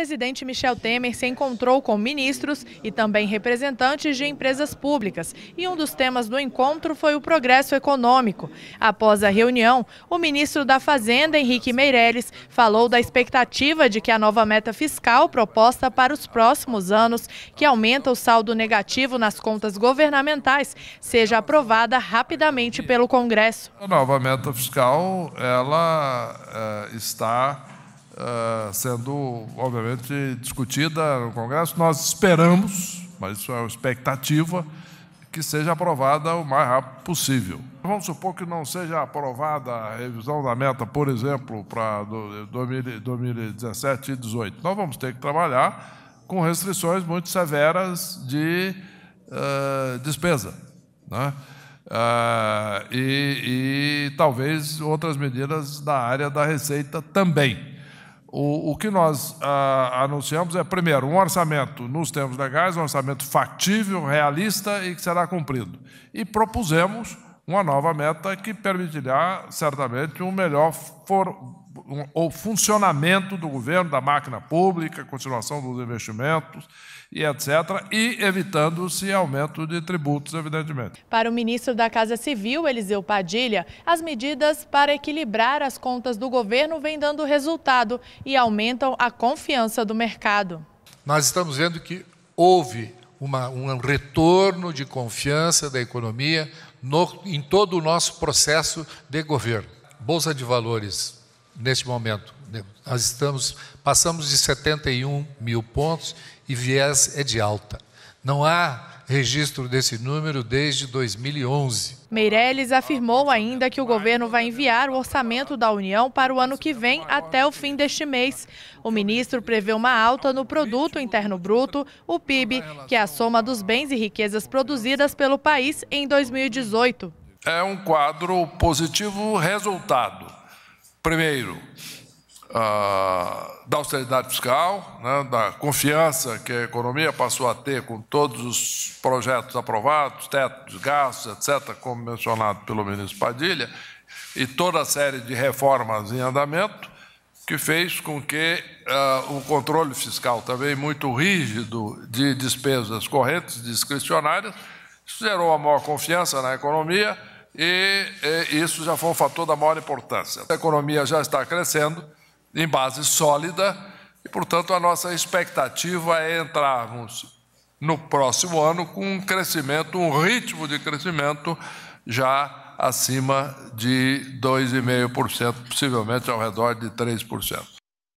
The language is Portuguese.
presidente Michel Temer se encontrou com ministros e também representantes de empresas públicas e um dos temas do encontro foi o progresso econômico. Após a reunião, o ministro da Fazenda, Henrique Meirelles, falou da expectativa de que a nova meta fiscal proposta para os próximos anos, que aumenta o saldo negativo nas contas governamentais, seja aprovada rapidamente pelo Congresso. A nova meta fiscal, ela é, está ah, sendo, obviamente, discutida no Congresso. Nós esperamos, mas isso é uma expectativa, que seja aprovada o mais rápido possível. Vamos supor que não seja aprovada a revisão da meta, por exemplo, para 2017 e 2018. Nós vamos ter que trabalhar com restrições muito severas de uh, despesa. Né? Uh, e, e talvez outras medidas da área da receita também. O, o que nós ah, anunciamos é, primeiro, um orçamento nos termos legais, um orçamento factível, realista e que será cumprido. E propusemos uma nova meta que permitirá, certamente, um melhor for, um, funcionamento do governo, da máquina pública, continuação dos investimentos e etc., e evitando-se aumento de tributos, evidentemente. Para o ministro da Casa Civil, Eliseu Padilha, as medidas para equilibrar as contas do governo vêm dando resultado e aumentam a confiança do mercado. Nós estamos vendo que houve uma, um retorno de confiança da economia no, em todo o nosso processo de governo. Bolsa de Valores, neste momento, né, nós estamos, passamos de 71 mil pontos e viés é de alta. Não há registro desse número desde 2011. Meirelles afirmou ainda que o governo vai enviar o orçamento da União para o ano que vem até o fim deste mês. O ministro prevê uma alta no produto interno bruto, o PIB, que é a soma dos bens e riquezas produzidas pelo país em 2018. É um quadro positivo resultado. Primeiro, da austeridade fiscal, né, da confiança que a economia passou a ter com todos os projetos aprovados, teto de gastos, etc., como mencionado pelo ministro Padilha, e toda a série de reformas em andamento, que fez com que o uh, controle fiscal também muito rígido de despesas correntes, discricionárias, gerou a maior confiança na economia e, e isso já foi um fator da maior importância. A economia já está crescendo, em base sólida, e, portanto, a nossa expectativa é entrarmos no próximo ano com um crescimento, um ritmo de crescimento já acima de 2,5%, possivelmente ao redor de 3%.